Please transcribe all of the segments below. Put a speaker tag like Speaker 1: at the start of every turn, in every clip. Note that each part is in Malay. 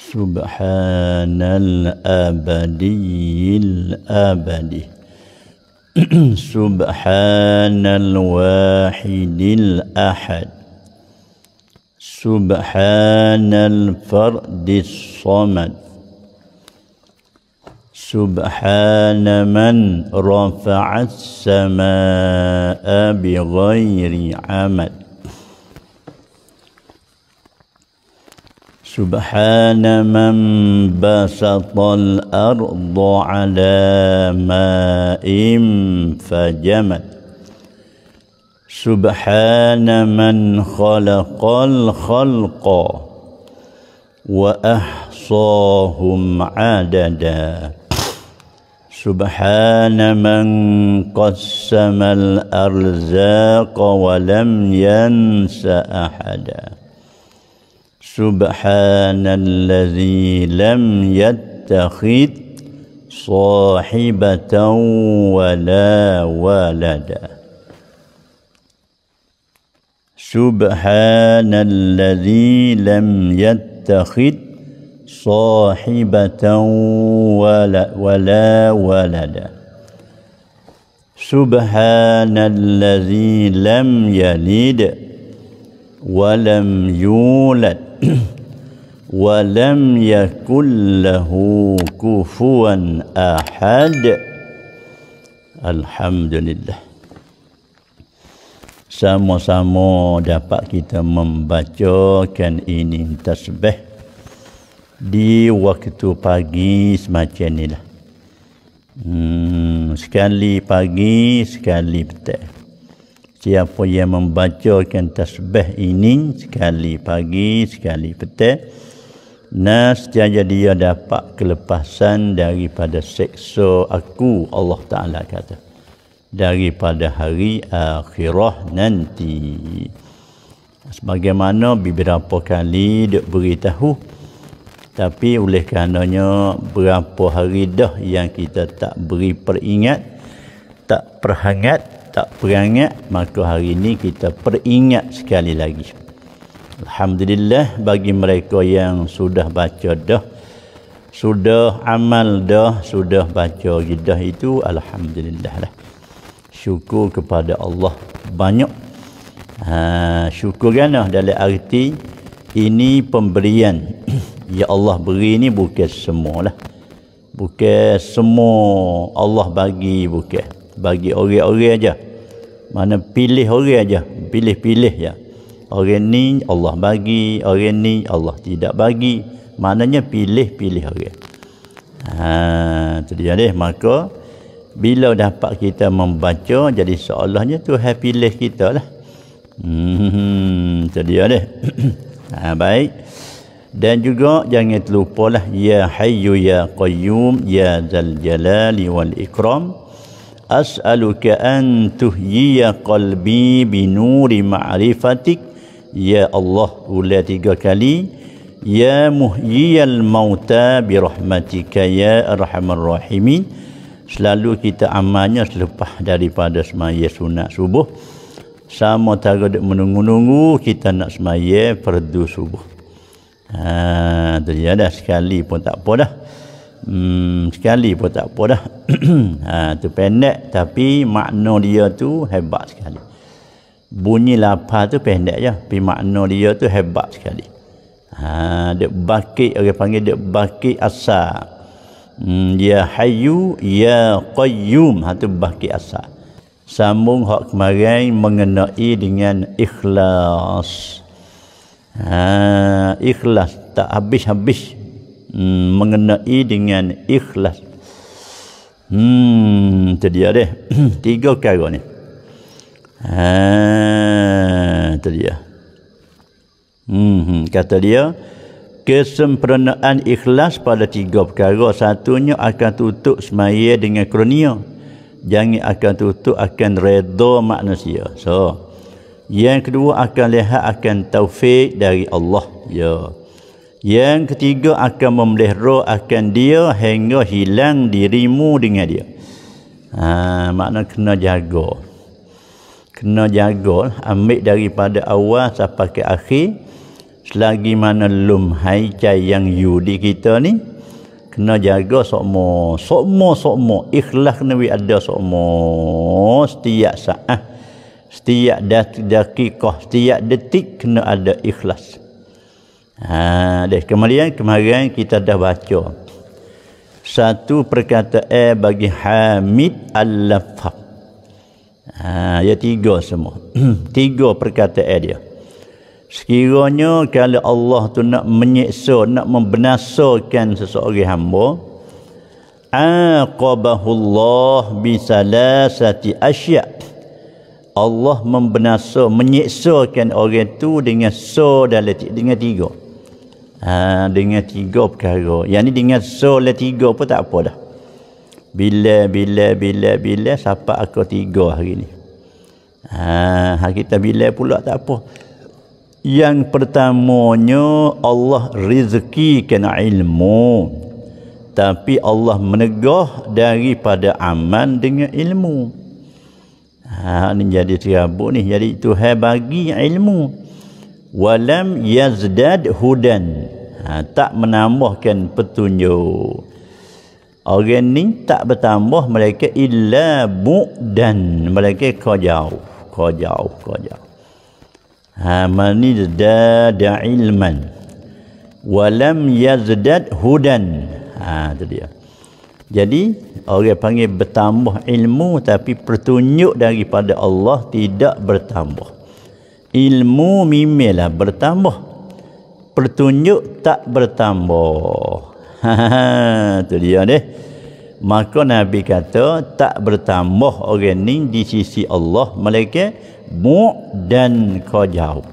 Speaker 1: سبحان الأبدي الأبدي سبحان الواحد الأحد سبحان الفرد الصمد سبحان من رفع السماء بغير عمد سبحان من بسط الأرض على ماء فجمد سبحان من خلق الخلق وأحصاهم عددا سبحان من قسم الأرزاق ولم ينس أحداً سبحان الذي لم يتخذ صاحبة ولا ولدا سبحان الذي لم يتخذ صاحبة ولا, ولا ولدا سبحان الذي لم يلد ولم يولد ولم يكن له كفوا احد الحمد sama-sama dapat kita membacakan ini tasbih di waktu pagi semacam inilah hmm, sekali pagi sekali petang siapa yang membacakan tasbih ini sekali pagi sekali petang nas jaya dia dapat kelepasan daripada seksa aku Allah taala kata daripada hari akhirah nanti sebagaimana beberapa kali dia beritahu tapi oleh kerananya berapa hari dah yang kita tak beri peringat tak perhangat tak perangat maka hari ini kita peringat sekali lagi Alhamdulillah bagi mereka yang sudah baca dah sudah amal dah sudah baca gidah itu Alhamdulillah lah syukur kepada Allah banyak ha, syukur kan lah dalam arti ini pemberian Ya Allah beri ini bukan semua lah bukan semua Allah bagi bukan bagi orang-orang aja. Mana pilih orang aja, pilih-pilih ya. Orang ni Allah bagi, orang ni Allah tidak bagi. Maknanya pilih-pilih orang. Ha, terjadi maka bila dapat kita membaca jadi tu happy pilih kita lah. Hmm, jadi ada. ha, baik. Dan juga jangan terlupalah ya hayyu ya qayyum ya zal jalali wal ikram أسألك أن تهيي قلبي بنور معرفتك يا الله ولا ya يا مهيي الموتى برحمتك ya أرحم rahimin. selalu kita amalnya selepas daripada semaya sunat subuh sama tak ada menunggu-nunggu kita nak semaya perdu subuh ha, tu dia dah sekali pun tak apa dah hmm, sekali pun tak apa dah ha, tu pendek tapi makna dia tu hebat sekali bunyi lapar tu pendek je tapi makna dia tu hebat sekali ha, dia bakit orang panggil dia baki asa. hmm, ya hayu ya qayyum itu ha, baki asa. sambung hak kemarin mengenai dengan ikhlas ha, ikhlas tak habis-habis hmm, mengenai dengan ikhlas. Hmm, tadi ada tiga perkara ni. Ha, dia. ya. Hmm, kata dia kesempurnaan ikhlas pada tiga perkara. Satunya akan tutup semaya dengan kronia. Jangan akan tutup akan redha manusia. So, yang kedua akan lihat akan taufik dari Allah. Ya. Yeah. Yang ketiga akan memelihara akan dia hingga hilang dirimu dengan dia. Ha, makna kena jaga. Kena jaga ambil daripada awal sampai ke akhir selagi mana lum hai cai yang you di kita ni kena jaga sokmo sokmo sokmo ikhlas nabi ada sokmo setiap saat setiap dakikah setiap detik kena ada ikhlas Ha, kemudian kemarin kita dah baca satu perkataan eh, bagi Hamid Al-Lafaf. Ha, ya tiga semua. tiga perkataan eh, dia. Sekiranya kalau Allah tu nak menyiksa, nak membenasakan seseorang hamba, aqabahullah bi salasati asya' Allah membenasa menyiksakan orang itu dengan so dalam dengan tiga. Ha, dengan tiga perkara. Yang ni dengan solat tiga pun tak apa dah. Bila, bila, bila, bila, sampai aku tiga hari ni. Ha, kita bila pula tak apa. Yang pertamanya Allah rezeki kena ilmu. Tapi Allah menegah daripada aman dengan ilmu. Ha, ni jadi terabuk ni. Jadi Tuhan bagi Ilmu walam yazdad hudan ha, tak menambahkan petunjuk orang ni tak bertambah mereka illa budan mereka kau jauh kau jauh kau jauh ha mani da ilman walam yazdad hudan ha tu dia jadi orang panggil bertambah ilmu tapi petunjuk daripada Allah tidak bertambah ilmu mimillah bertambah pertunjuk tak bertambah ha tu dia deh maka nabi kata tak bertambah orang ni di sisi Allah mereka mu dan kau jauh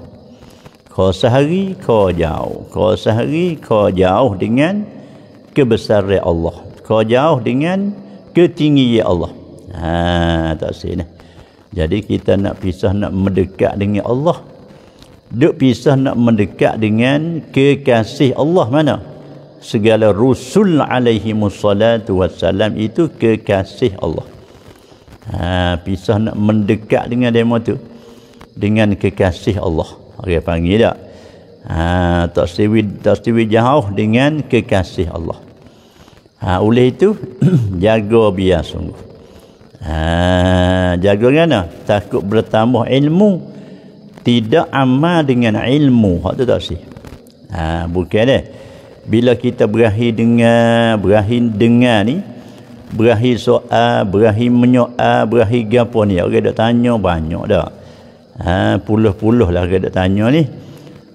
Speaker 1: kau sehari kau jauh kau sehari kau jauh dengan kebesaran Allah kau jauh dengan ketinggian Allah ha tak sini jadi kita nak pisah nak mendekat dengan Allah. Duk pisah nak mendekat dengan kekasih Allah mana? Segala rusul alaihi musallatu wassalam itu kekasih Allah. Ha, pisah nak mendekat dengan demo tu dengan kekasih Allah. Orang okay, panggil tak? Ha, tak sewi tak sewi jauh dengan kekasih Allah. Ha, oleh itu jaga biar sungguh. Ha, jaga kerana lah. takut bertambah ilmu tidak amal dengan ilmu hak tu tak sih ha, bukan dia bila kita berahi dengan berahi dengan ni berahi soal berahi menyoal berahi gapo ni orang dak tanya banyak dak ha puluh-puluh lah orang dak tanya ni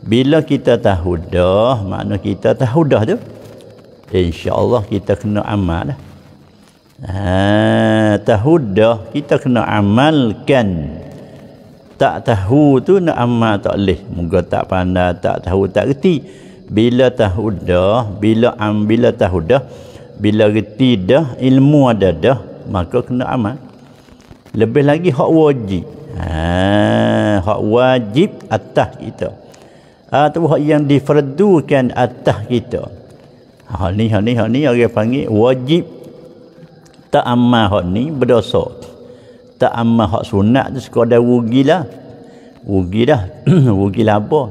Speaker 1: bila kita tahu dah makna kita tahu dah tu Insya Allah kita kena amal dah ha, tahu dah kita kena amalkan tak tahu tu nak amal tak leh moga tak pandai tak tahu tak reti bila tahu dah bila ambil tahu dah bila reti dah ilmu ada dah maka kena amal lebih lagi hak wajib ha hak wajib atas kita atau ha, hak yang difardukan atas kita hal ni hal ni hal ni orang panggil wajib tak amal hak ni berdosa tak amal hak sunat tu sekadar rugi lah, rugilah rugilah rugilah apa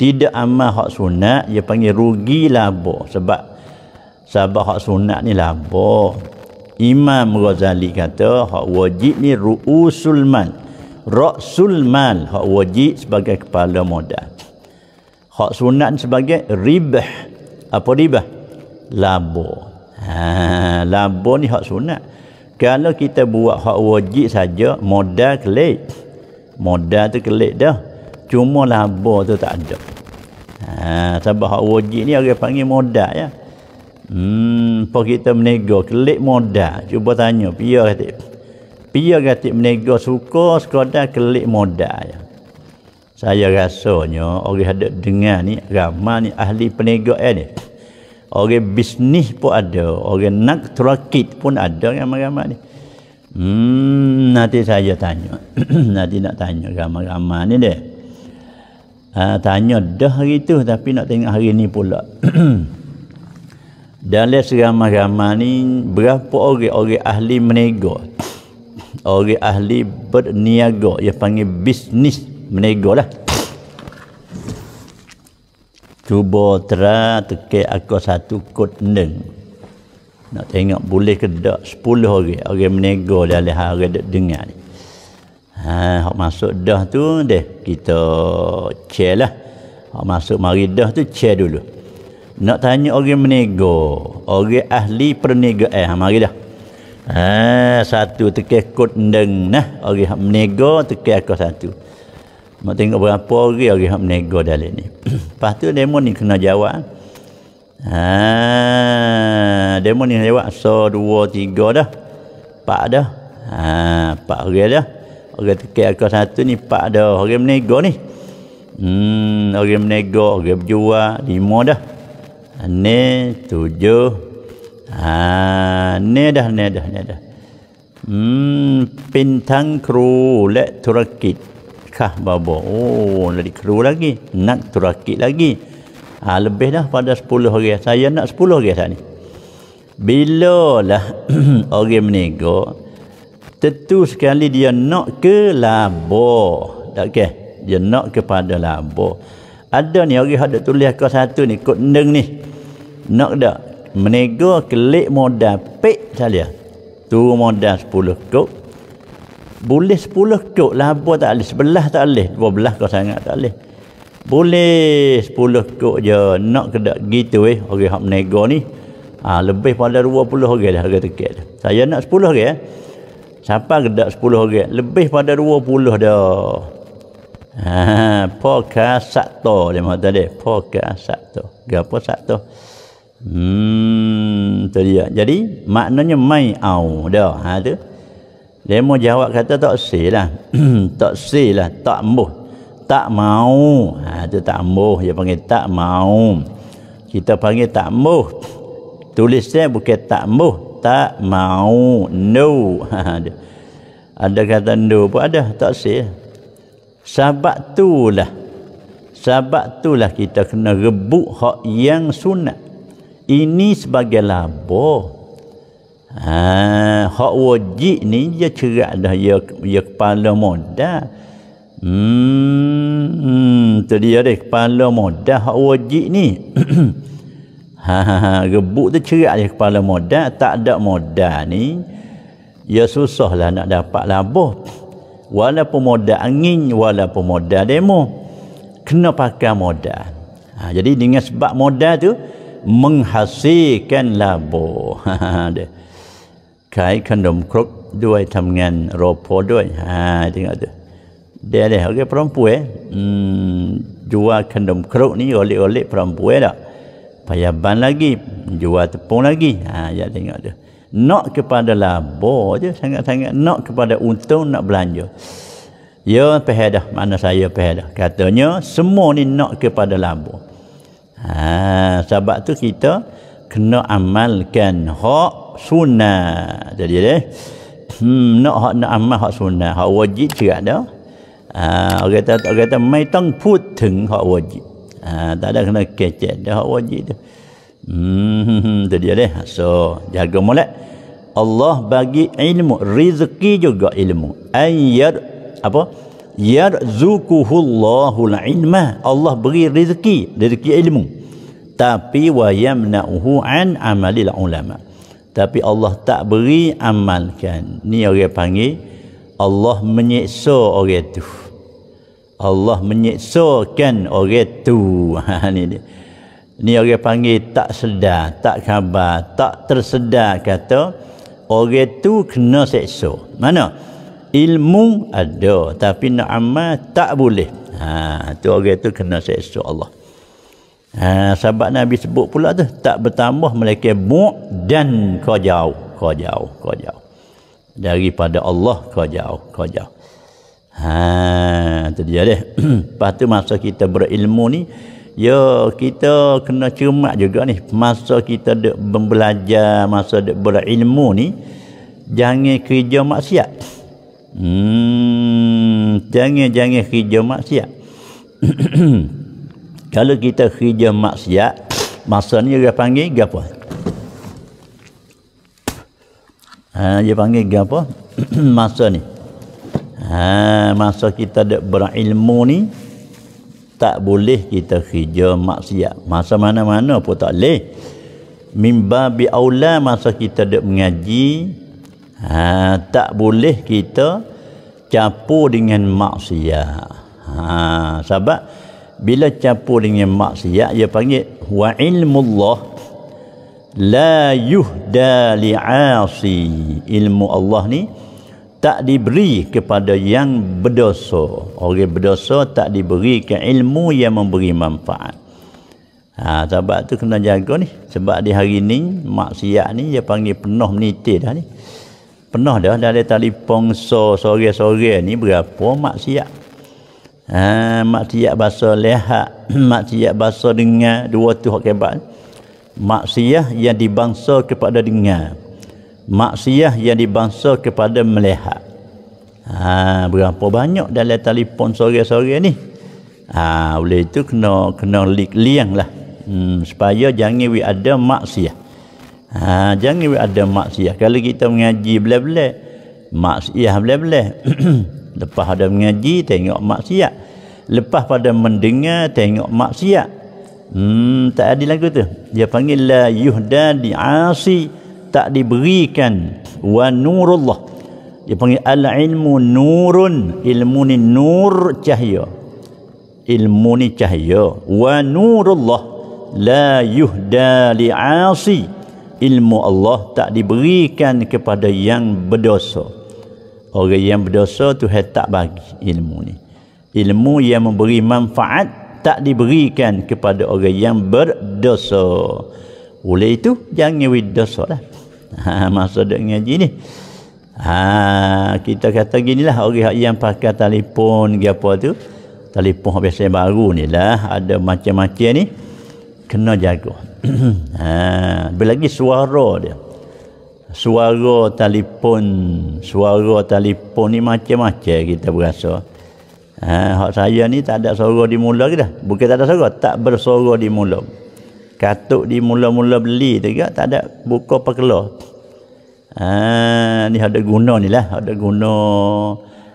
Speaker 1: tidak amal hak sunat dia panggil rugi labo sebab sebab hak sunat ni labo Imam Ghazali kata hak wajib ni ru'usul mal ra'sul mal hak wajib sebagai kepala modal hak sunat sebagai ribah apa ribah labo Ha, labo ni hak sunat. Kalau kita buat hak wajib saja, modal kelik. Modal tu kelik dah. Cuma labo tu tak ada. Ha, sebab hak wajib ni orang panggil modal ya. Hmm, apa kita menego kelik modal. Cuba tanya, pia kata. Pia kata menego suka sekadar kelik modal ya. Saya rasanya orang ada dengar ni ramai ni ahli peniagaan eh, ni orang bisnis pun ada orang nak terakit pun ada yang ramai-ramai ni hmm, nanti saya tanya nanti nak tanya ramai-ramai ni deh ha, tanya dah hari tu tapi nak tengok hari ni pula dalam seramai-ramai ni berapa orang-orang ahli menego orang ahli berniaga yang panggil bisnis menego lah cuba tera teke aku satu kot neng nak tengok boleh ke tak hari, orang orang menego dalam hari dek dengar ni ha hok masuk dah tu deh kita che lah hok masuk mari dah tu che dulu nak tanya orang menego orang ahli perniagaan eh, mari dah ha satu teke kot neng nah orang menego teke aku satu Mak tengok berapa orang yang menego dalam ni. Lepas tu demo ni kena jawab. Ha, demo ni jawab so dua tiga dah. Pak dah. Ha, pak orang dah. Orang tekek aku satu ni pak dah orang menego ni. Hmm, orang menego, orang berjual lima dah. Ni tujuh. Ha, ni dah, ni dah, ni dah. Hmm, pintang kru lek turakit nikah babo. Oh, nak dikeru lagi. Nak terakit lagi. Ha, ah, lebih dah pada 10 hari. Saya nak 10 hari saat ni. Bila lah orang menego, tentu sekali dia nak ke labo. Tak okay. Dia nak kepada labo. Ada ni orang ada tulis kau satu ni, kot neng ni. Nak tak? Menego kelik modal pek saya. Tu modal 10 kot. Boleh sepuluh cuk lah apa tak boleh. Sebelah tak boleh. Dua belah kau sangat tak boleh. Boleh sepuluh cuk je. Nak ke gitu eh. Orang okay, yang menegur ni. Ha, lebih pada dua puluh orang dah harga tiket. Dah. Saya nak sepuluh orang eh. Siapa ke sepuluh orang? Lebih pada dua puluh dah. Ha, Poka Sakto dia mahu tadi. Poka Sakto. Gapa Sakto? Hmm, tu dia. Jadi, maknanya mai au dah. Ha, tu. Demo jawab kata tak lah. lah, tak lah, tak mboh. Tak mau. Ha tu tak mboh dia panggil tak mau. Kita panggil tak mboh. Tulisnya bukan tak mboh, tak mau. No. Ha, ha, ada. kata no pun ada, tak tu lah, itulah tu lah kita kena rebut hak yang sunat. Ini sebagai labuh. Ha, hak wajib ni dia cerak dah dia, dia kepala modal. Hmm, hmm tu dia dia kepala modal hak wajib ni. ha, ha, ha gebuk tu cerak dia kepala modal, tak ada modal ni ya susahlah nak dapat labuh. Walaupun modal angin, walaupun modal demo, kena pakai modal. Ha, jadi dengan sebab modal tu menghasilkan labuh. Ha, ha, ha, ขายขนมครกด้วยทำงานรอพอด้วยฮ่าจริงเหรอเดี๋ยวเดี๋ยวก็พร้อมป่วยอืมจัวขนมครกนี้โอเลโอเลพร้อมป่วยละพยาบาล ha, eh. hmm, eh, lagi jual tepung lagi ha ya tengok nak kepada labo je sangat-sangat nak kepada untung nak belanja ya pehedah mana saya pehedah katanya semua ni nak kepada labo ha sebab tu kita kena amalkan hak sunnah jadi deh hmm nak hak nak amal hak sunnah hak wajib juga ada ah ha, orang kata orang kata mai tang put teng hak wajib ah tak ada kena kecek dah hak wajib tu hmm jadi deh so jaga molek Allah bagi ilmu rezeki juga ilmu ayat apa yarzukuhullahu alilma Allah beri rezeki rezeki ilmu tapi wa yamna'uhu an amalil ulama tapi Allah tak beri amalkan ni orang panggil Allah menyiksa orang itu. Allah menyiksakan orang tu ha, ni dia ni orang panggil tak sedar tak khabar tak tersedar kata orang itu kena seksa mana ilmu ada tapi nak amal tak boleh ha tu orang itu kena seksa Allah Ha, sahabat Nabi sebut pula tu tak bertambah mereka buk dan kau jauh kau jauh kau jauh daripada Allah kau jauh kau jauh ha tu dia deh lepas tu masa kita berilmu ni ya kita kena cermat juga ni masa kita dek belajar masa dek berilmu ni jangan kerja maksiat hmm jangan jangan kerja maksiat kalau kita kerja maksiat masa ni dia panggil gapo ha dia panggil gapo masa ni ha masa kita dak berilmu ni tak boleh kita kerja maksiat masa mana-mana pun tak boleh mimba bi aula masa kita dak mengaji ha tak boleh kita campur dengan maksiat ha sebab bila campur dengan maksiat dia panggil wa ilmu Allah la yuhda li asi ilmu Allah ni tak diberi kepada yang berdosa orang berdosa tak diberi ke ilmu yang memberi manfaat ha, sebab tu kena jaga ni sebab di hari ni maksiat ni dia panggil penuh menitir dah ni penuh dah dari tali pongso sore-sore ni berapa maksiat ha mak tiak bahasa lihat mak tiak bahasa dengar dua tu hak hebat maksiat yang dibangsa kepada dengar maksiat yang dibangsa kepada melihat ha berapa banyak dalam telefon sore-sore ni ha oleh itu kena kena lik liang lah hmm, supaya jangan we ada maksiat ha jangan we ada maksiat kalau kita mengaji belah-belah maksiat belah-belah Lepas ada mengaji, tengok maksiat. Lepas pada mendengar, tengok maksiat. Hmm, tak ada lagu tu. Dia panggil, La yuhda di'asi, tak diberikan. Wa nurullah. Dia panggil, Al-ilmu nurun, ilmu ni nur cahaya. Ilmu ni cahaya. Wa nurullah, la yuhda li'asi. Ilmu Allah tak diberikan kepada yang berdosa. Orang yang berdosa Tuhan tak bagi ilmu ni. Ilmu yang memberi manfaat tak diberikan kepada orang yang berdosa. Oleh itu jangan wid lah. Ha, masa dia ngaji ni. Ha, kita kata gini lah orang yang pakai telefon dia apa tu. Telefon biasa yang baru ni lah. Ada macam-macam ni. Kena jaga. ha, lagi suara dia suara telefon suara telefon ni macam-macam kita berasa ha, hak saya ni tak ada suara di mula ke dah bukan tak ada suara tak bersuara di mula katuk di mula-mula beli juga tak ada buka pekelo ha, ni ada guna ni lah ada guna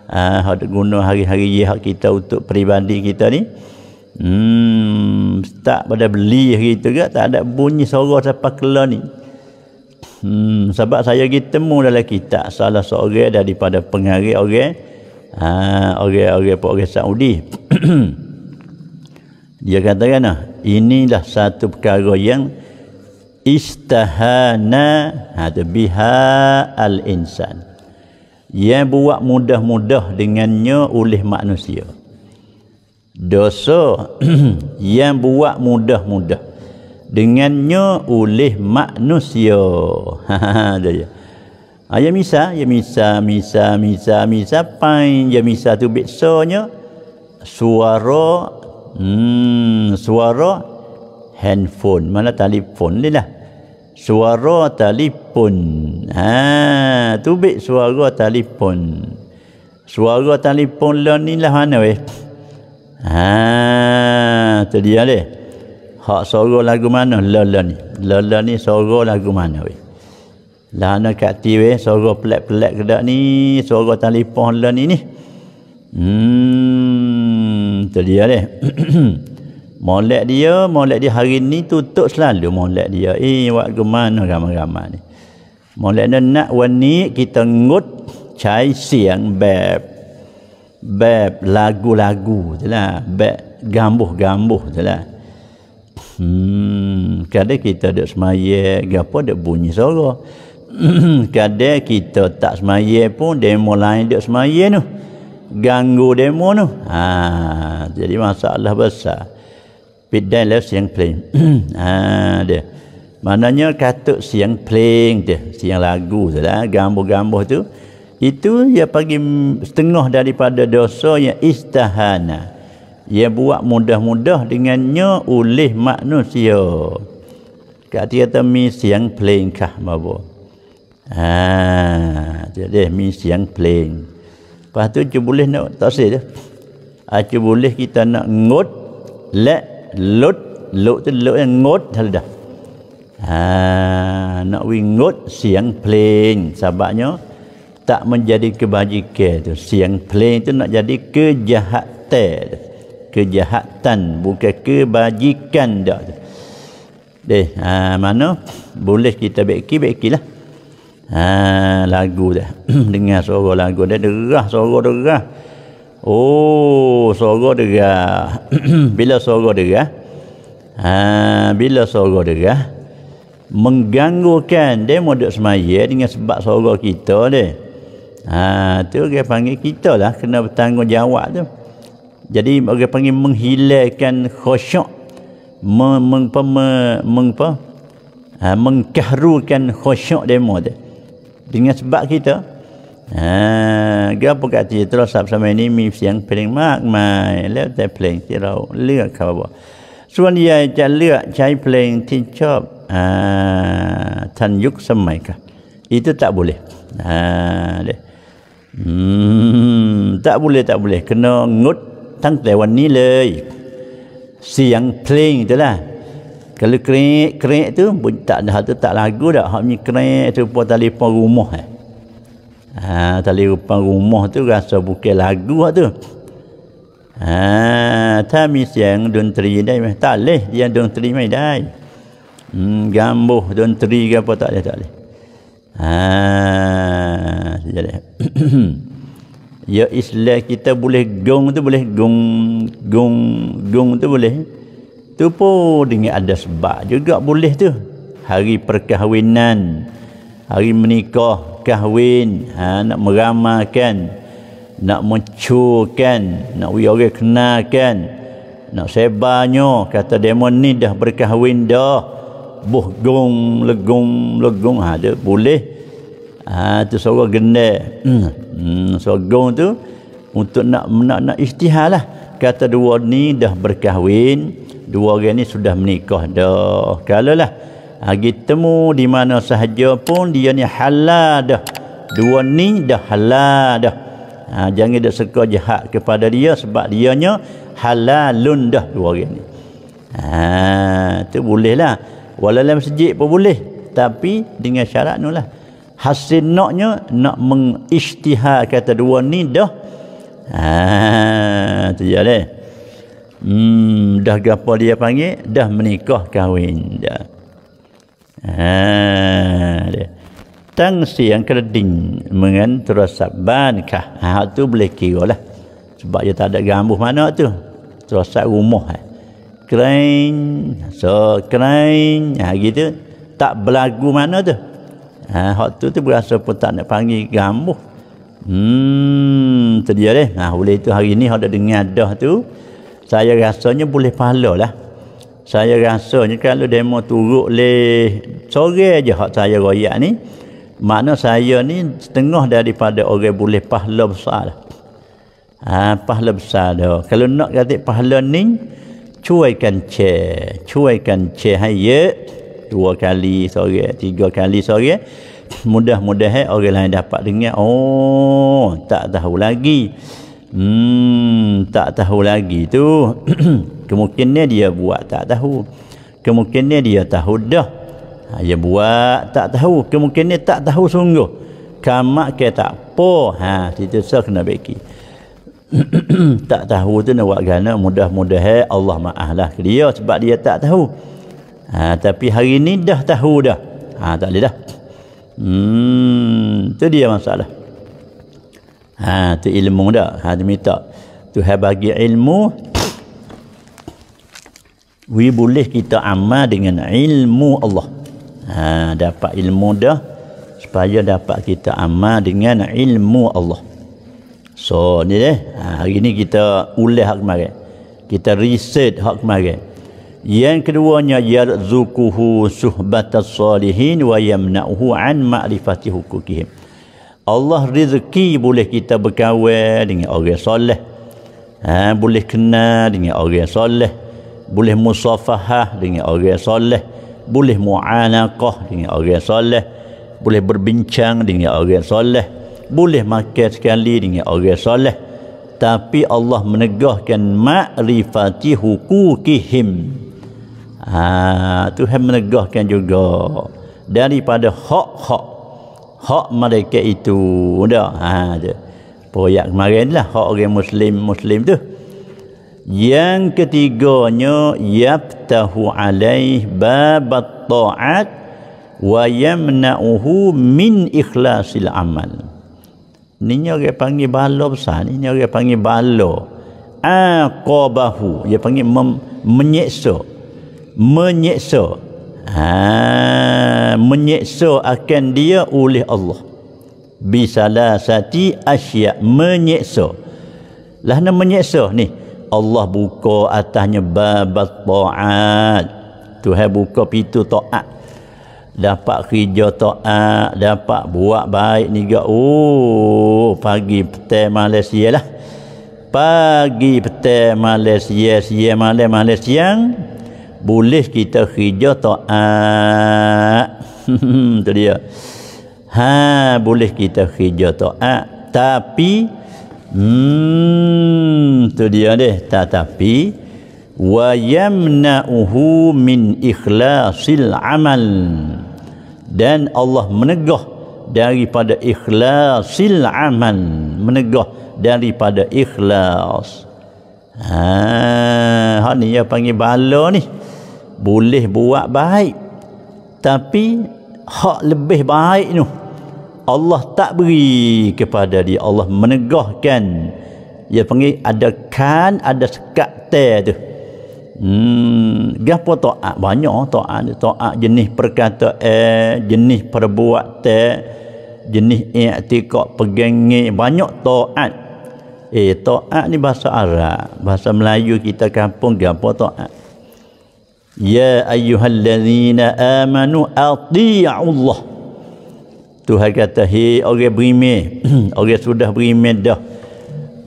Speaker 1: ah ha, ada guna hari-hari hak kita untuk peribadi kita ni hmm, tak pada beli hari itu juga tak ada bunyi suara sampai kelo ni Hmm, sebab saya pergi temu dalam kitab salah seorang daripada pengarik orang ha, orang-orang orang Saudi. Dia kata kan, ah, inilah satu perkara yang istahana hada biha al-insan. Yang buat mudah-mudah dengannya oleh manusia. Dosa yang buat mudah-mudah dengannya oleh manusia. Ha ha ha. Ya misa, ya misa, misa, misa, misa, pain, ya misa tu besonya suara hmm, suara handphone mana telefon ni lah suara telefon ha tu bik suara telefon suara telefon lah ni lah mana weh ha tu dia leh hak soro lagu mana lala ni lala ni soro lagu mana weh lana kat ti weh soro pelak-pelak kedak ni soro telefon lala ni ni hmm tu dia leh molek dia molek dia hari ni tutup selalu molek dia eh wak mana lah ramai-ramai ni molek dia nak wani kita ngut cai siang beb beb lagu-lagu je lah beb gambuh-gambuh je lah Hmm, kadang kita ada semaya, gapo ada bunyi suara. Kadai kita tak semaya pun demo lain ada semaya tu. Ganggu demo tu. Ha, jadi masalah besar. Pidai lah siang pelin. ha, dia. Maknanya katuk siang pelin dia. Siang lagu tu lah. gambar tu. Itu ia pagi setengah daripada dosa yang istahanah ia buat mudah-mudah dengannya oleh manusia kat dia tu mi siang pleng kah mabo ha dia dia mi siang pleng lepas tu cuba boleh nak tak sel dah aku ha, boleh kita nak ngot le lut lut tu lut yang ngut dah dah ha nak wi ngut siang playing sebabnya tak menjadi kebajikan tu siang playing tu nak jadi kejahatan kejahatan bukan kebajikan dak tu deh ha, mana boleh kita beki beki lah ha, lagu dah dengar suara lagu dah derah suara derah oh suara derah bila suara derah ha, bila suara derah mengganggu kan demo duduk semaya dengan sebab suara kita ni. ha, tu dia panggil kita lah kena bertanggungjawab tu jadi orang panggil menghilangkan khusyuk meng, meng, meng, apa, ha, mengkahrukan khusyuk demo dia dengan sebab kita ha gapo kat dia terus sama ini มีเสียงเพลงมากมายแล้วแต่เพลงที่เราเลือกครับส่วนใหญ่จะเลือกใช้เพลงที่ชอบอ่าทันยุคสมัยครับ itu tak boleh ha dia hmm tak boleh tak boleh kena ngut ตั้งแต่วันนี้เลย เสียงเพลงจะได้กระลึกเครเกรตัวบุญตัดหัวตตะลากูดะหอมีเครตัวพอตะลีปรุมห์อะตะลีปรุมห์ตุกัสบุกเกลากูตะตัวถ้ามีเสียงดนตรีได้ไหมตัดเลยยัีนดนตรีไม่ได้กัมโบดนตรีก็พอตัดเลยตัดเลยอ่าเด๋ย ya Islam kita boleh gong tu boleh gong gong gong tu boleh tu pun dengan ada sebab juga boleh tu hari perkahwinan hari menikah kahwin ha, nak meramalkan nak mencurkan nak we orang kenalkan nak sebanyo kata demo ni dah berkahwin dah buh gong legung legung ha, dia boleh Ha tu suara gendek. Hmm, hmm suara tu untuk nak nak nak istihalah Kata dua ni dah berkahwin, dua orang ni sudah menikah dah. Kalau lah ha, temu di mana sahaja pun dia ni halal dah. Dua ni dah halal dah. Ha, jangan dah suka jahat kepada dia sebab dianya halalun dah dua orang ni. Ha, tu boleh lah. Walau dalam masjid pun boleh. Tapi dengan syarat ni hasil naknya nak mengisytihar kata dua ni dah Ah, tu ya leh hmm dah gapo dia panggil dah menikah kahwin dah Ah, dia ha, tang yang kerding mengen terasaban kah ha tu boleh kira lah sebab dia tak ada gambuh mana tu terasak rumah eh. kering so kering ha gitu tak berlagu mana tu Ha, hak tu tu berasa pun tak nak panggil gambuh. Hmm, sedia deh. Nah, ha, boleh tu hari ni ada dengar dah tu. Saya rasanya boleh pahala lah. Saya rasanya kalau demo turuk le, sore aja hak saya royak ni. Makna saya ni setengah daripada orang boleh pahala besar lah. Ha, pahala besar dah. Kalau nak kata pahala ni, cuaikan ceh. Cuaikan ceh. Hai, dua kali sore, tiga kali sore. Mudah-mudahan mudah eh, orang lain dapat dengar. Oh, tak tahu lagi. Hmm, tak tahu lagi tu. Kemungkinan dia buat tak tahu. Kemungkinan dia tahu dah. Ha, dia buat tak tahu. Kemungkinan tak tahu sungguh. Kamak ke tak apa. Ha, situ saya kena beki. tak tahu tu nak buat gana mudah-mudahan mudah Allah maaflah dia sebab dia tak tahu. Ha, tapi hari ini dah tahu dah. Ha, tak boleh dah. Hmm, itu dia masalah. Ha, itu ilmu dah. Ha, dia minta. Tuhan bagi ilmu. We boleh kita amal dengan ilmu Allah. Ha, dapat ilmu dah. Supaya dapat kita amal dengan ilmu Allah. So, ni deh. Ha, hari ni kita ulih hak kemarin. Kita riset hak kemarin yang keduanya yarzukuhu suhbatas salihin wa yamna'uhu an ma'rifati hukukihim Allah rezeki boleh kita berkawan dengan orang soleh ha, boleh kenal dengan orang soleh boleh musafahah dengan orang soleh boleh mu'anakah dengan orang soleh boleh berbincang dengan orang soleh boleh makan sekali dengan orang soleh tapi Allah menegahkan ma'rifati hukukihim Ha, Tuhan menegahkan juga daripada hak-hak hak mereka itu dah. Ha dia. Poyak kemarinlah hak orang muslim muslim tu. Yang ketiganya yaftahu alaih bab taat wa yamna'uhu min ikhlasil amal. Ni orang panggil bala besar, ni orang panggil bala. Aqabahu, dia panggil mem, menyeksa ha, menyeksa akan dia oleh Allah bisalah sati asyik menyeksa lah nama menyeksa ni Allah buka atasnya babat ta'at Tuhan buka pintu ta'at dapat kerja ta'at dapat buat baik ni gak oh pagi petang Malaysia lah pagi petang Malaysia siang malam Malaysia boleh kita kerja taat tu dia ha boleh kita kerja taat tapi hmm tu dia deh tetapi wa yamna'uhu min ikhlasil amal dan Allah menegah daripada ikhlasil amal menegah daripada ikhlas ha ha ni yang panggil bala ni boleh buat baik tapi hak lebih baik ni Allah tak beri kepada dia Allah menegahkan dia panggil ada kan ada sekat ter tu hmm gapo taat banyak taat ni taat jenis perkata eh jenis perbuat ter jenis i'tikad pegangi banyak taat eh taat ni bahasa Arab bahasa Melayu kita kampung gapo taat Ya ayyuhallazina amanu ati'u Allah. Tuhan kata, "Hei orang beriman, orang sudah beriman dah.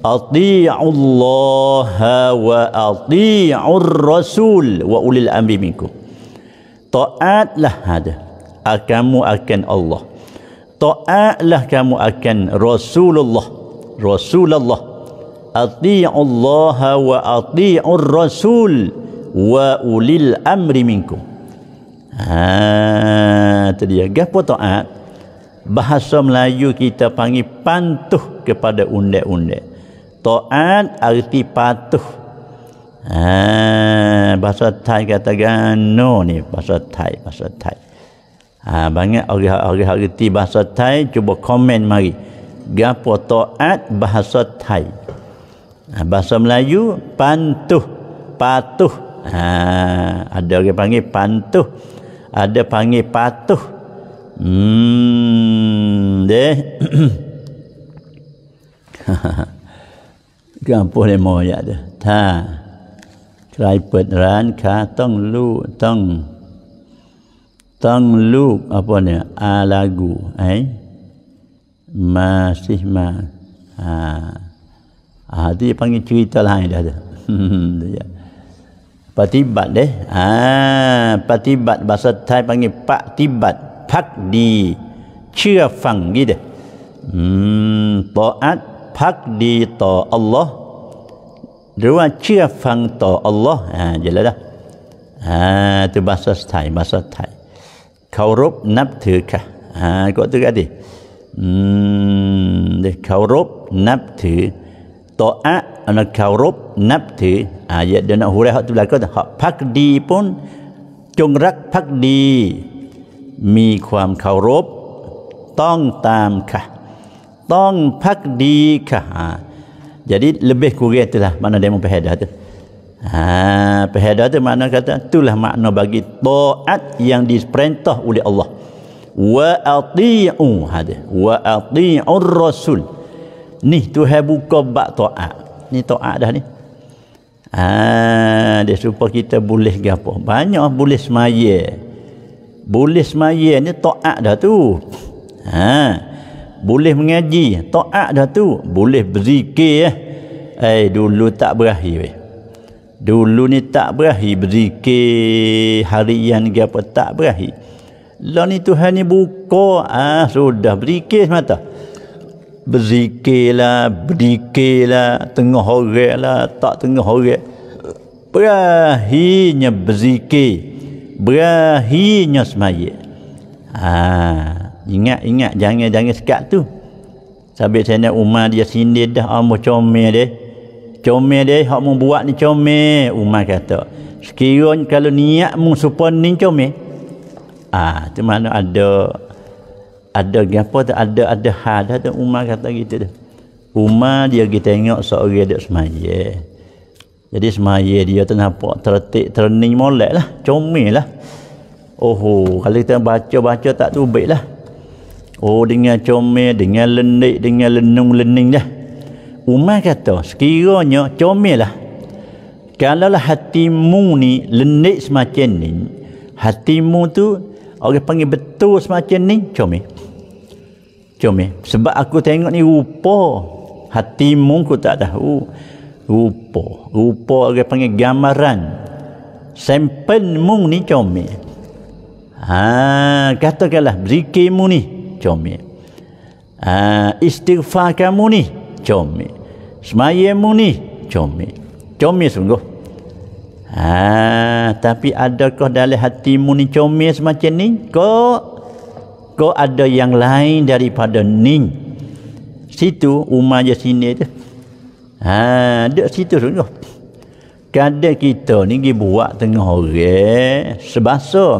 Speaker 1: Ati'u Allah wa ati'ur rasul wa ulil amri minkum." Taatlah ada. Ah, kamu akan Allah. Taatlah kamu akan Rasulullah. Rasulullah. Ati'u Allah wa ati'ur rasul wa ulil amri minkum ha tu dia gapo taat bahasa Melayu kita panggil pantuh kepada undek-undek taat arti patuh ha bahasa Thai kata gano ni bahasa Thai bahasa Thai ha banyak orang-orang Ti bahasa Thai cuba komen mari gapo taat bahasa Thai ha, bahasa Melayu pantuh patuh Ha, ada orang panggil pantuh. Ada panggil patuh. Hmm, deh. Gampang ni ya deh. Ha. Kalau buat ran ka tong lu tong tong lu apa ni? Alagu, eh? Masih ma. Ha. Ah, dia panggil cerita lain dah dah. ปฏิบัติเด้ อ่า ปฏิบัติภาษาไทยบางทีปฏิบัติพักดี เชื่อฟังกี่เด้ อืมต่ออัดพักดีต่ออัลลอฮ์หรือว่าเชื่อฟังต่ออัลลอฮ์อ่าเดี๋ยวแล้วนะอ่า ตัวภาษาไทย ภาษาไทย เคารพนับถือค่ะ อ่าก็ตัวกันดิอืมเดเคารพนับถือ taat anak karup นับถืออ่าเยดนะฮูเรฮะตุลาก็จะพักดีปุ้นจงรักพักดี มีความเคารพ ต้องตามค่ะ ต้องพักดีค่ะ jadi lebih kurang itulah mana dia mempahada tu ha pahada tu makna kata itulah makna bagi taat yang diperintah oleh Allah wa ati'u hada wa ati'ur rasul ni Tuhan buka bab taat ni taat dah ni ah dia supaya kita boleh gapo banyak boleh semaya boleh semaya ni taat dah tu ha boleh mengaji taat dah tu boleh berzikir eh eh dulu tak berahi, eh. dulu ni tak berahi berzikir harian gapo tak berakhir lah ni Tuhan ni buka ah sudah berzikir semata berzikirlah, berdikirlah, tengah horek lah, tak tengah horek. Berakhirnya berzikir, berakhirnya semayak. Ha, ingat-ingat, jangan-jangan sekat tu. Sambil saya nak Umar dia sindir dah, amur ah, comel dia. Comel dia, hak mau buat ni comel, Umar kata. Sekiranya kalau niatmu supaya ni comel, ah, ha, mana ada ada apa tak ada ada hal dah tu Umar kata gitu dah. Umar dia kita tengok seorang ada semaya. Jadi semaya dia tu nampak tertik terning molek lah, comel lah. Oh, kalau kita baca-baca tak tu baik lah. Oh, dengan comel, dengan lendik, dengan lenung-lening dah. Umar kata, sekiranya comel lah. Kalau lah hatimu ni lenik semacam ni, hatimu tu orang panggil betul semacam ni, comel. Cuma, sebab aku tengok ni rupa hatimu aku tak tahu rupa rupa orang panggil gambaran sempen mu ni cuma ha katakanlah zikirmu ni cuma ha istighfar kamu ni cuma semayamu ni cuma cuma sungguh ah tapi adakah dalam hatimu ni cuma semacam ni kau kau ada yang lain daripada ning situ umar je sini tu ha ada situ tu. Kadai kita ni pergi buat tengah orang sebasa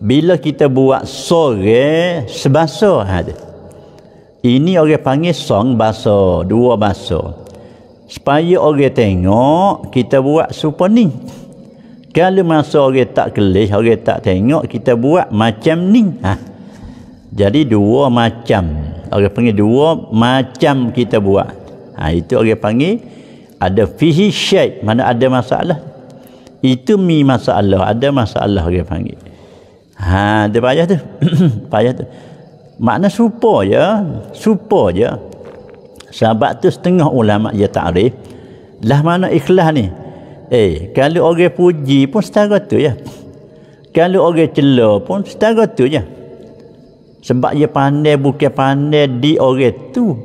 Speaker 1: bila kita buat sore sebasa ha tu ini orang panggil song baso, dua baso. supaya orang tengok kita buat super ni kalau masa orang tak kelih orang tak tengok kita buat macam ni ha jadi dua macam. Orang panggil dua macam kita buat. Ha, itu orang panggil ada fihi syait. Mana ada masalah. Itu mi masalah. Ada masalah orang panggil. Ha, dia payah tu. payah tu. Makna supa je. Supa je. Sahabat tu setengah ulama je takrif. Lah mana ikhlas ni. Eh, kalau orang puji pun setara tu je. Ya. Kalau orang celah pun setara tu je. Ya sebab dia pandai bukan pandai di orang tu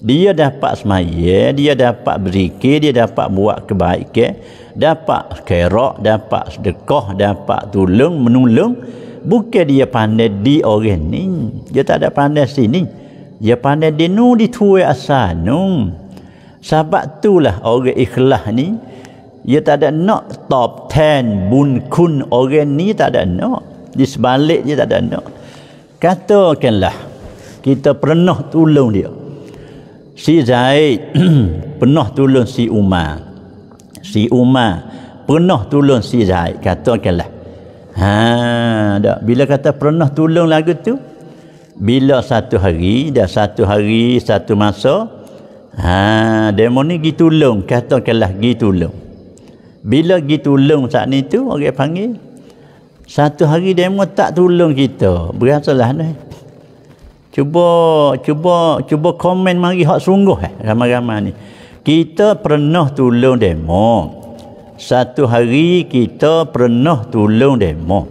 Speaker 1: dia dapat semaya dia dapat berzikir dia dapat buat kebaikan dapat kerok dapat sedekah dapat tulung menulung. bukan dia pandai di orang ni dia tak ada pandai sini dia pandai di nu di tuai asal nu tu lah orang ikhlas ni dia tak ada nak top ten bun kun orang ni tak ada nak di sebalik dia tak ada nak katakanlah kita pernah tolong dia si Zaid pernah tolong si Umar si Umar pernah tolong si Zaid katakanlah ha dah. bila kata pernah tolong lagu tu bila satu hari dah satu hari satu masa ha demo ni gitu katakanlah gitulung. bila gitulung saat ni tu orang panggil satu hari demo tak tolong kita berasalah ni cuba cuba cuba komen mari hak sungguh eh ramai-ramai ni kita pernah tolong demo satu hari kita pernah tolong demo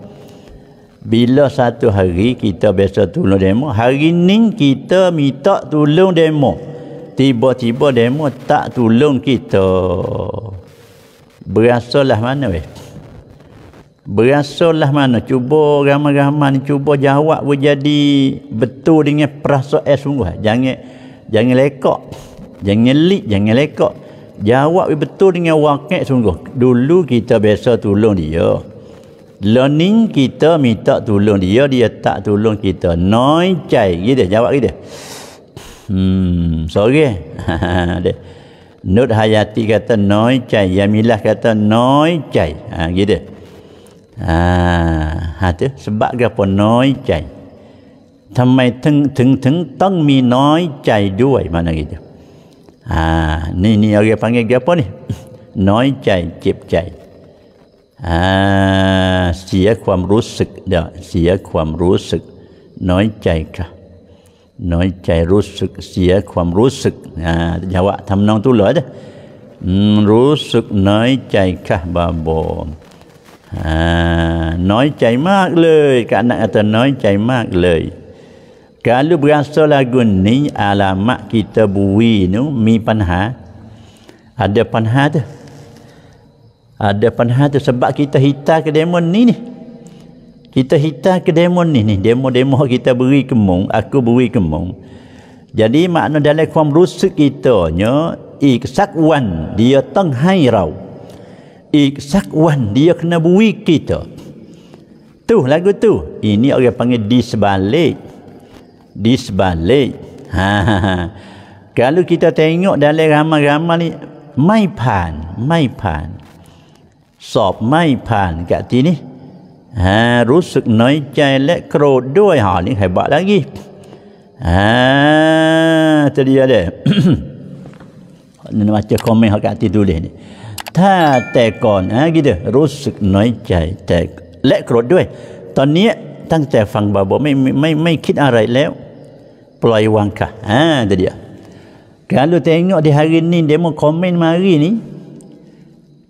Speaker 1: bila satu hari kita biasa tolong demo hari ni kita minta tolong demo tiba-tiba demo tak tolong kita berasalah mana weh berasalah mana cuba ramai-ramai ni cuba jawab boleh jadi betul dengan perasaan sungguh jangan jangan lekak jangan lik jangan lekak jawab boleh betul dengan wakil sungguh dulu kita biasa tolong dia learning kita minta tolong dia dia tak tolong kita noin cai gitu jawab gitu hmm sorry Nur Hayati kata noi cai Yamilah kata noi cai ha gitu อ่าหาเจอสบะกับปนน้อยใจทำไมถึงถึงถึงต้องมีน้อยใจด้วย m a น a gitu อ่านี่นี่เอาเก็บฟังเก็บ a apa n น้อยใจเจ็บใจอ่าเสียความรู้สึกเดี๋ยวเสียความรู้สึก น้อยใจค่ะน้อยใจรู้สึกเสียความรู้สึกอ่าจาวะทำนองตุเหลือเด้รู้สึกน้อยใจค่ะบาบอน้อยใจมากเลยกันักอาตน้อยใจมากเลยกาลุบรัสโซลากุนนี้อาลามะกิตบุวีนูมีปัญหาอาเดปัญหาเถอะอาเดปัญหาเถอะสบักกิตาฮิตาเกเดมอนนี่นี่กิตาฮิตาเกเดมอนนี่นี่เดโมเดโมกิตาบุรีกมงอากูบุรีกมง jadi makna dalam ความรู้สึกกิตเนาะอีกสักวันเดียต้องให้เรา Iksakwan dia kena bui kita. Tu lagu tu. Ini orang panggil disbalik disbalik Ha, ha, ha. Kalau kita tengok dalam ramai-ramai ni. Mai pan. Mai pan. Sob mai pan kat sini. Ha, rusuk noi cai lek kro doi ha ni hebat lagi. Ha, tadi ada. Nak baca komen hak kat tulis ni. ถ้าแต่ก่อนอ่ะกี่เดรู้สึกน้อยใจแต่และโกรธด้วย ตอนนี้ตั้งแต่ฟังบาบอไม่ไม่ไม่คิดอะไรแล้ว ปล่อยวางค่ะอ่าเดี๋ยวการรู้ตัวเงเนาะที่ฮารินนี่เดี๋ยวมาคอมเมนต์มารีนี้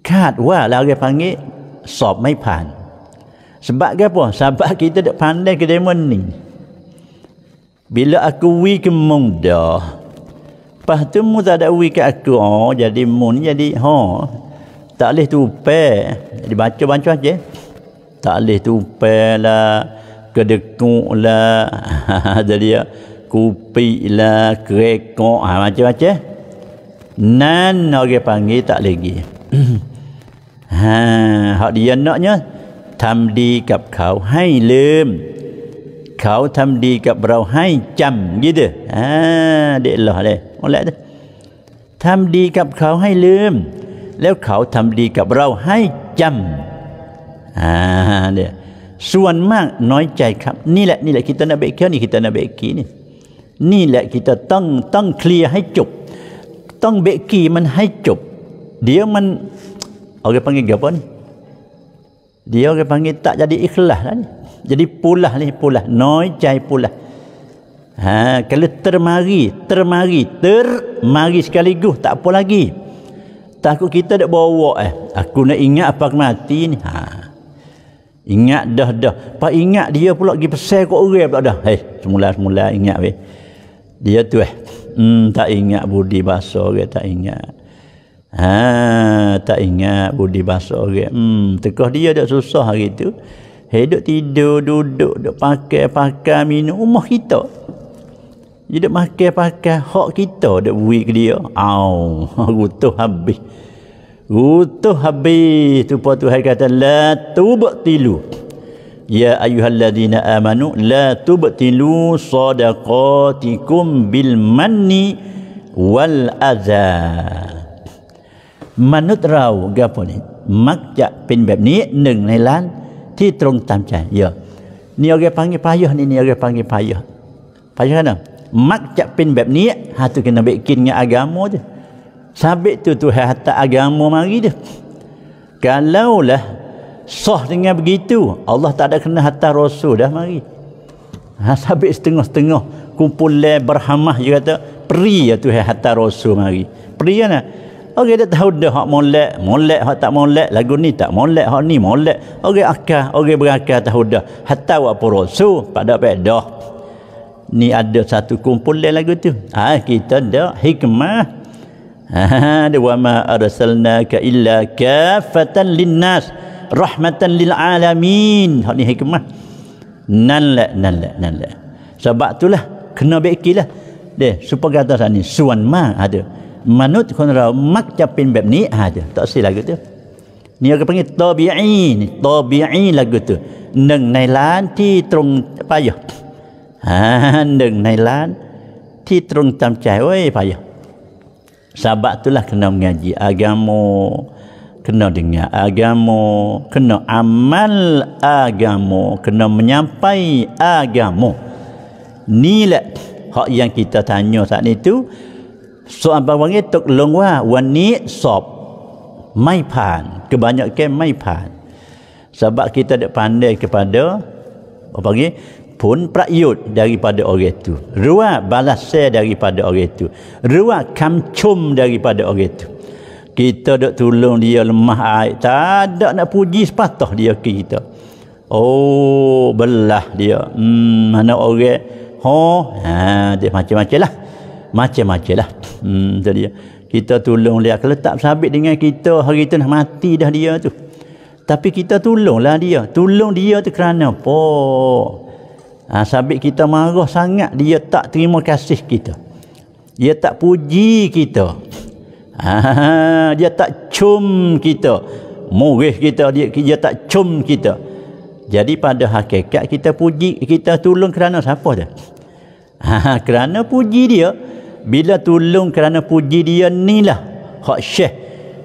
Speaker 1: คาดว่าเราจะฟังนี้สอบไม่ผ่านสบักแกปอสบักกี่ตัผ่านได้กี่เดือนนึ่งบิลลอักวีกมงดอปัจมุตันจะไดวีกับอักกูอ๋อจะดีมุนจะดีฮ่อ tak boleh tupai dibaca-baca aje tak boleh tupai lah kedekuk lah jadi ya kupi lah kerekok ha, macam-macam nan orang panggil tak lagi ha hak dia naknya tam di kap kau hai lem kau tam di kap berau hai jam gitu ha dek lah leh oleh tu tam di kap kau hai lem แล้วเขาทำดีกับเราให้จำอ่าเนี่ย ส่วนมากน้อยใจครับนี่แหละนี่แหละคิตนาเบกเกนี่คิตนาเบกีนี่นี่แหละคิตต้องต้องเคลียร์ให้จบต้องเบกีมันให้จบเดี๋ยวมันเอาไปพังกี่ยวปนเดี๋ยวไปพังกี่ตะจะดีอีกละแล้วนี่จะดีปุละนี่ปุละน้อยใจปุละฮะก็เลยเตรมารีเตรมารีเตรมารีสกัลิกุตะปุลากี takut kita tak bawa eh aku nak ingat apa aku mati ni ha ingat dah dah apa ingat dia pula pergi pesan kat orang pula dah hei eh, semula semula ingat weh dia tu eh hmm tak ingat budi bahasa orang tak ingat ha tak ingat budi bahasa orang hmm tekah dia dah susah hari tu hidup tidur duduk duk pakai pakai minum rumah kita dia dah pakai-pakai hak kita dah beri ke dia. Au, rutuh habis. Rutuh habis. Tu pa Tuhan kata la tubtilu. Ya ayyuhalladzina amanu la tubtilu sadaqatikum bil manni wal adza. Manut rau gapo ni? Mak ja pin bab ni neng ในล้านที่ตรงตามใจ. Ya. Ni orang panggil payah ni orang panggil mak capin bab niat ha tu kena bikin dengan agama je sabit tu tu hata agama mari je kalaulah sah dengan begitu Allah tak ada kena hatta rasul dah mari ha sabit setengah-setengah kumpul berhamah je kata peri ya tu hatta rasul mari peri kan Orang okay, dia tahu dah hak molek, molek hak tak molek, lagu ni tak molek, hak ni molek. Orang okay, akal, orang okay, berakal tahu dah. Hatta wak pun rosu, pada pedah ni ada satu kumpulan lagu tu ha, kita ada hikmah ha, dia wa ma arsalnaka illa kafatan linnas rahmatan lil alamin hak ni hikmah nan la nan la nan la sebab itulah kena bekilah deh supaya kata sini suan ma ada ha, manut kon ra mak capin bab ni ada ha, tak silap lagu tu ni aku panggil tabi'i ni tabi'i lagu tu neng nailan ti trung payah ฮะหนึ่งในล้านที่ตรงตามใจเอ้ยพายสาบะตุลาคณะงานจีอาการโมคณะดึงงานอาการโมคณะอามัลอาการโมคณะมันยัมไปอาการโมนี่แหละหอกยังคิดจะถามอยู่สักนิดตู้สอบบางวันตกลงว่าวันนี้สอบไม่ผ่านก็บ banyak แก่ไม่ผ่านสาบะคิดจะได้ผ่านได้กับพันเดอบางวัน pun prayut daripada orang itu. Ruak balasai daripada orang itu. Ruak kamcum daripada orang itu. Kita dok tolong dia lemah air. Tak ada nak puji sepatah dia ke kita. Oh, belah dia. Hmm, mana orang? Ho, ha, dia macam-macam lah. Macam-macam lah. Hmm, tu Kita tolong dia. Kalau tak sabit dengan kita, hari tu nak mati dah dia tu. Tapi kita tolonglah dia. Tolong dia tu kerana apa? Oh ha, sambil kita marah sangat dia tak terima kasih kita dia tak puji kita ha, dia tak cum kita murih kita dia, dia tak cum kita jadi pada hakikat kita puji kita tolong kerana siapa dia ha, kerana puji dia bila tolong kerana puji dia ni lah hak syekh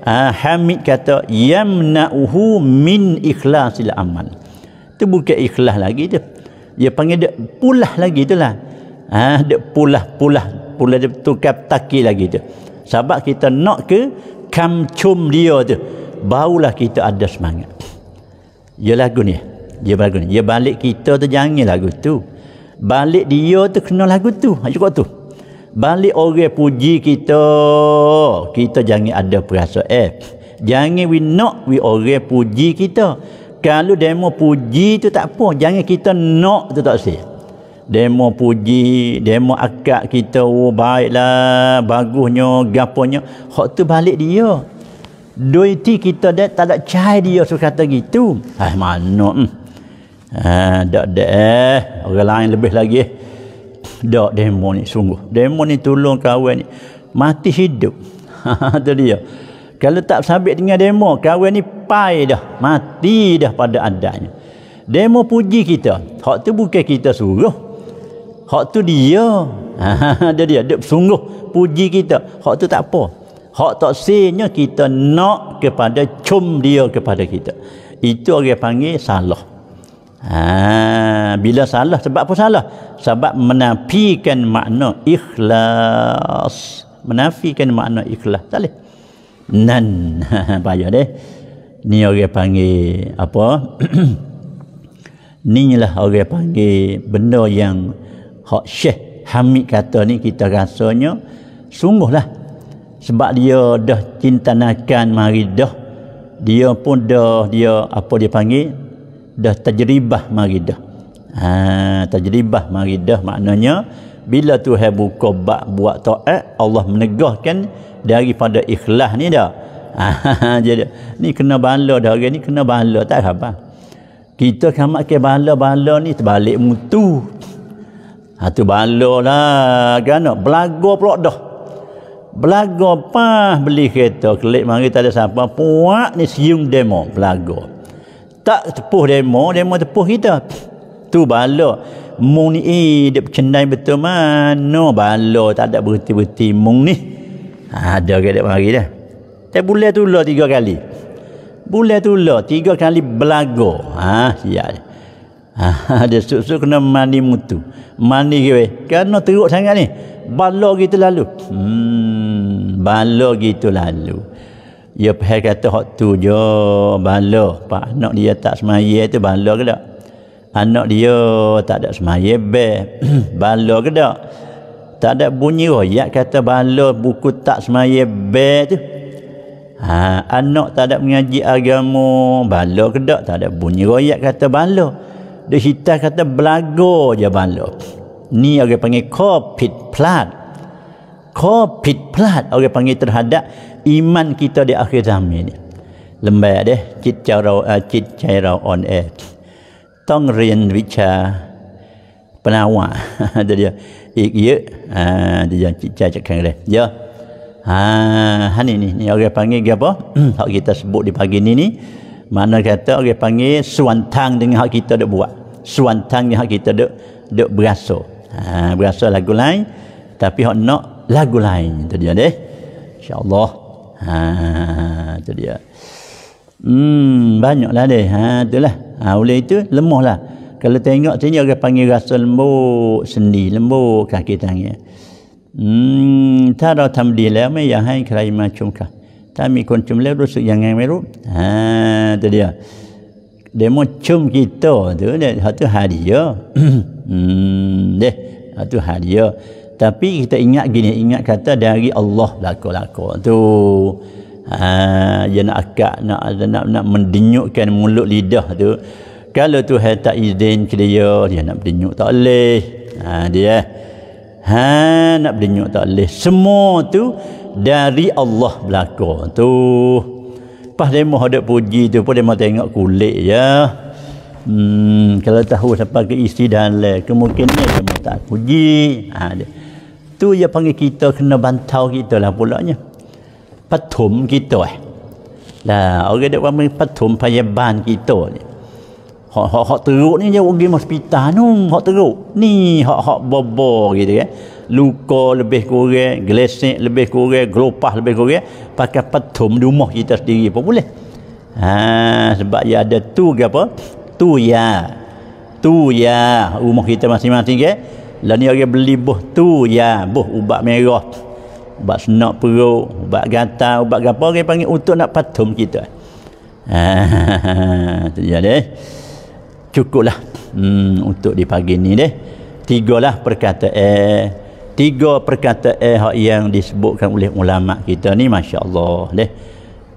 Speaker 1: Uh, Hamid kata yamna'uhu min ikhlasil amal. Itu bukan ikhlas lagi dia dia panggil dia pulah lagi tu lah ha, dia pulah pulah pulah dia tukar taki lagi tu sebab kita nak ke kamcum dia tu barulah kita ada semangat dia lagu ni dia lagu ni dia balik kita tu jangan lagu tu balik dia tu kena lagu tu macam ha, tu balik orang puji kita kita jangan ada perasaan eh, jangan we nak we orang puji kita kalau demo puji tu tak apa jangan kita nak tu tak sih demo puji demo akak kita oh, baiklah bagusnya gapanya hak tu balik dia duiti kita dah tak ada cai dia suka kata gitu eh mana hmm. Ah, dak dah eh, orang lain lebih lagi dak demo ni sungguh demo ni tolong kawan ni mati hidup tu dia kalau tak sabit dengan demo, kawan ni pai dah, mati dah pada adanya. Demo puji kita. Hak tu bukan kita suruh. Hak tu dia. Ha, dia dia dia sungguh puji kita. Hak tu tak apa. Hak tak sinya kita nak kepada cum dia kepada kita. Itu orang panggil salah. Ha, bila salah sebab apa salah? Sebab menafikan makna ikhlas. Menafikan makna ikhlas. Salah nan bayar deh ni orang panggil apa ni lah orang panggil benda yang hak syekh Hamid kata ni kita rasanya lah. sebab dia dah cintanakan mari dah dia pun dah dia apa dia panggil dah terjeribah mari dah ha, terjeribah mari dah maknanya bila Tuhan buka bab buat taat Allah menegahkan daripada ikhlas ni dah jadi ni kena bala dah ni kena bala tak apa kita kan makan bala-bala ni terbalik mutu ha tu bala lah kan belaga pula dah belaga pah beli kereta klik mari tak ada siapa puak ni siung demo belaga tak tepuh demo demo tepuh kita tu bala mung ni eh, dia pecendai betul mana bala tak ada berhenti-berhenti mung ni ha, ada ke dia mari dah tapi bulan tu lah tiga kali bulan tu lah tiga kali belago ha ya ha, dia susu kena mani mutu mani ke kena teruk sangat ni bala gitu lalu hmm bala gitu lalu Ya pihak kata hak tu je bala. Pak anak dia tak semaya tu bala ke tak? anak dia tak ada semaya be bala ke tak tak ada bunyi royak kata bala buku tak semaya be tu ha, anak tak ada mengaji agama bala ke tak tak ada bunyi royak kata bala dia hitah kata belago je bala ni orang panggil covid plat covid plat orang panggil terhadap iman kita di akhir zaman ni lembek deh cit cara uh, eh, cit cara on air ต้องเรียนวิชาปนาวะเดี๋ยวอีกเยอะอ่าเดี๋ยวจิตใจจะแข็งเลยเยอะอ่าฮันนี่นี่นี่เอาไปพังงี้กี่ปะเราคิดว่าสบุดในปางนี้นี่มันนั่นคือเราไปพังงี้ส่วนทางที่เราคิดว่าจะบวชส่วนทางที่เราคิดว่าจะจะเบื่อโซ่อ่าเบื่อโซ่ลากุไลแต่พี่เขาเนาะลากุไลเดี๋ยวเดี๋ยวเด้อินชาอัลลอฮ์อ่าเดี๋ยว Hmm, banyaklah dia. Ha, itulah. Ha, oleh itu, lemahlah. Kalau tengok, tanya orang panggil rasa lembut sendi, lembut kaki tangan. Hmm, tak ada tamdi lah, mai yang hai kerai macam kah. Tak mi kuncum lah, rusuk yang yang meru. Ha, itu dia. Dia cum kita tu, dia tu hari ya. hmm, deh, tu hari ya. Tapi kita ingat gini, ingat kata dari Allah laku-laku. Tu, -laku ha nak akak nak nak nak mendenyukkan mulut lidah tu kalau Tuhan tak izin ke dia dia nak berdenyuk tak boleh ha dia ha nak berdenyuk tak boleh semua tu dari Allah belakang tu pas dia mau hadap puji tu pun dia mau tengok kulit ya hmm kalau tahu siapa ke isi dalam kemungkinan dia mau tak puji ha dia tu dia panggil kita kena bantau kita lah pulaknya patum kita eh? Lah orang dak panggil patum payaban kita ni. Hak hak hak teruk ni dia pergi hospital tu, hak teruk. Ni hak hak bobo gitu eh? Luka lebih kurang, gelesek lebih kurang, gelopah patum di kita sendiri pun boleh. Ha, sebab ada tu apa? Tu ya. Tu ya rumah kita masing-masing ke. Eh? Lah ni beli buh tu ya, buh ubat merah ubat senak perut, ubat gatal, ubat gapo orang panggil untuk nak patum kita. Ha ha ha Cukuplah hmm, untuk di pagi ni deh. Tigalah perkata eh tiga perkata eh yang disebutkan oleh ulama kita ni masya-Allah deh.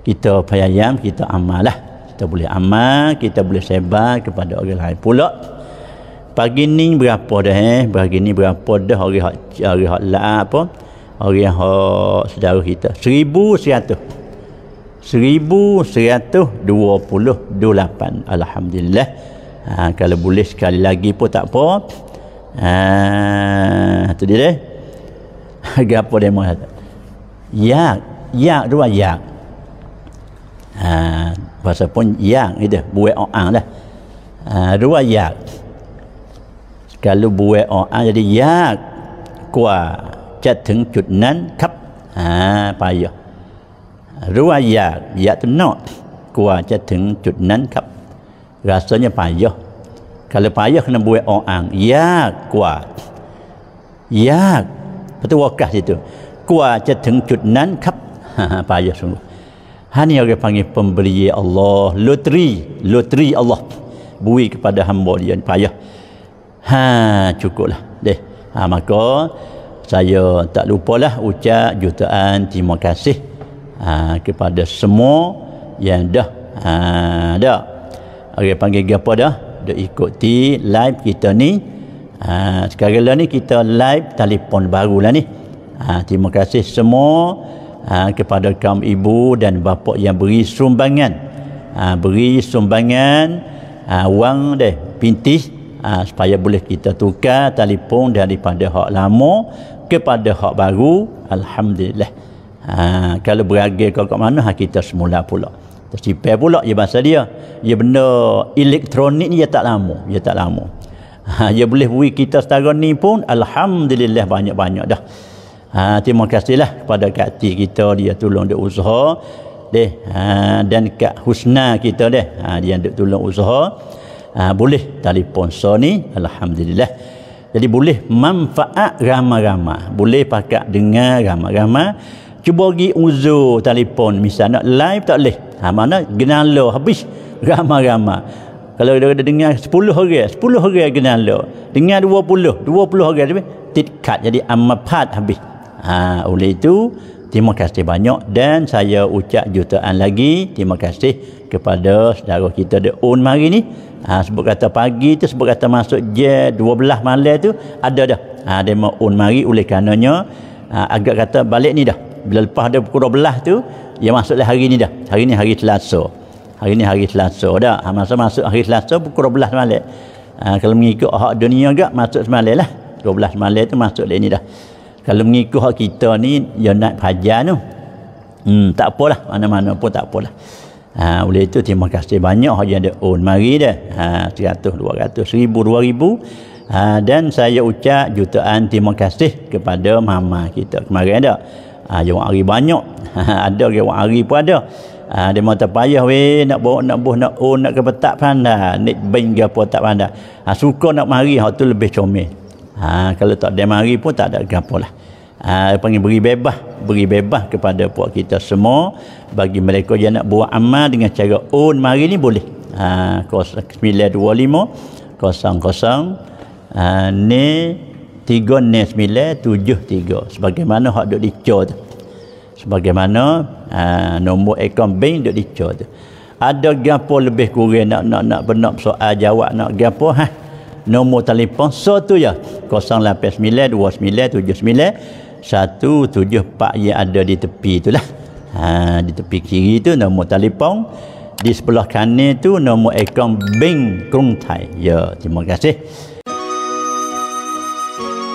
Speaker 1: Kita payayam, kita amalah. Kita boleh amal, kita boleh sebar kepada orang lain pula. Pagi ni berapa dah eh? Pagi ni berapa dah orang hak orang hak apa? orang hak saudara kita 1100 1128 alhamdulillah ha, kalau boleh sekali lagi pun tak apa ha, tu dia deh harga apa demo ya ya ya dua ya ha, bahasa pun ya itu buat orang lah ha, dua ya kalau buat orang jadi ya kuat จะถึงจุดนั้นครับอ่าไปเยอะรู้ว่าอยากอยากจะนอกกว่าจะถึงจุดนั้นครับรัศมีไปเยอะกาลไปเยอะขนาดบุยอ่างยากกว่ายากพระตัวกระสิตุกว่าจะถึงจุดนั้นครับไปเยอะสมุฮานี่เราจะพังย์พรมบริย์อัลลอฮ์ลอตรีลอตรีอัลลอฮ์บุย kepada hamba dia ไปเยอะฮ่าจุกุลเด้อามาก็ saya tak lupalah ucap jutaan terima kasih ha, kepada semua yang dah ha, dah orang okay, panggil apa dah dah ikuti live kita ni ha, sekarang lah ni kita live telefon baru lah ni ha, terima kasih semua ha, kepada kaum ibu dan bapa yang beri sumbangan ha, beri sumbangan ha, wang deh pintis ha, supaya boleh kita tukar telefon daripada hak lama kepada hak baru alhamdulillah ha, kalau beragil kau kat mana ha, kita semula pula tersipai pula ya bahasa dia dia benda elektronik ni ya tak lama ya tak lama ha, dia boleh beri kita setara ni pun alhamdulillah banyak-banyak dah ha, terima kasihlah kepada kak Ti kita dia tolong dia usaha deh ha, dan kak husna kita deh ha, dia nak tolong usaha ha, boleh telefon so alhamdulillah jadi boleh manfaat ramai-ramai. Boleh pakai dengar ramai-ramai. Cuba pergi uzur telefon misalnya nak live tak boleh. Ha mana genala habis ramai-ramai. Kalau dia dengar 10 orang, 10 orang genala. Dengar 20, 20 orang tapi tidkat jadi amapat habis. Ha oleh itu terima kasih banyak dan saya ucap jutaan lagi terima kasih kepada saudara kita di Un mari ni ha, sebut kata pagi tu sebut kata masuk je 12 malam tu ada dah ha, dia mau Un mari oleh kerananya ha, agak kata balik ni dah bila lepas dia pukul 12 tu dia masuk hari ni dah hari ni hari Selasa hari ni hari Selasa dah ha, masa masuk hari Selasa pukul 12 malam ha, kalau mengikut hak dunia agak masuk semalam lah 12 malam tu masuk dia ni dah kalau mengikut hak kita ni dia nak pajar tu hmm, tak apalah mana-mana pun tak apalah Ha, oleh itu terima kasih banyak Haji ada own oh, mari dah. Ha 100 200 1000 2000. Ha, dan saya ucap jutaan terima kasih kepada mama kita kemarin ada. Ha jawab hari banyak. Ha, ada ke hari pun ada. Ha, dia mata payah weh nak bawa nak buh nak own oh, nak ke petak pandai. Nik bing ke apa pandai. Ha suka nak mari waktu ha, lebih comel. Ha kalau tak dia mari pun tak ada gapo lah. Uh, panggil beri bebas beri bebas kepada puak kita semua bagi mereka yang nak buat amal dengan cara on oh, mari ni boleh uh, 925 00 uh, ni 39973 sebagaimana hak duk dicor tu sebagaimana uh, nombor akaun bank duk dicor tu ada gapo lebih kurang nak nak nak benar soal jawab nak gapo ha nombor telefon so tu ya 089 29 79 satu tujuh pak yang ada di tepi tu lah ha, di tepi kiri tu nombor telefon di sebelah kanan tu nombor ekon bing kong tai ya terima kasih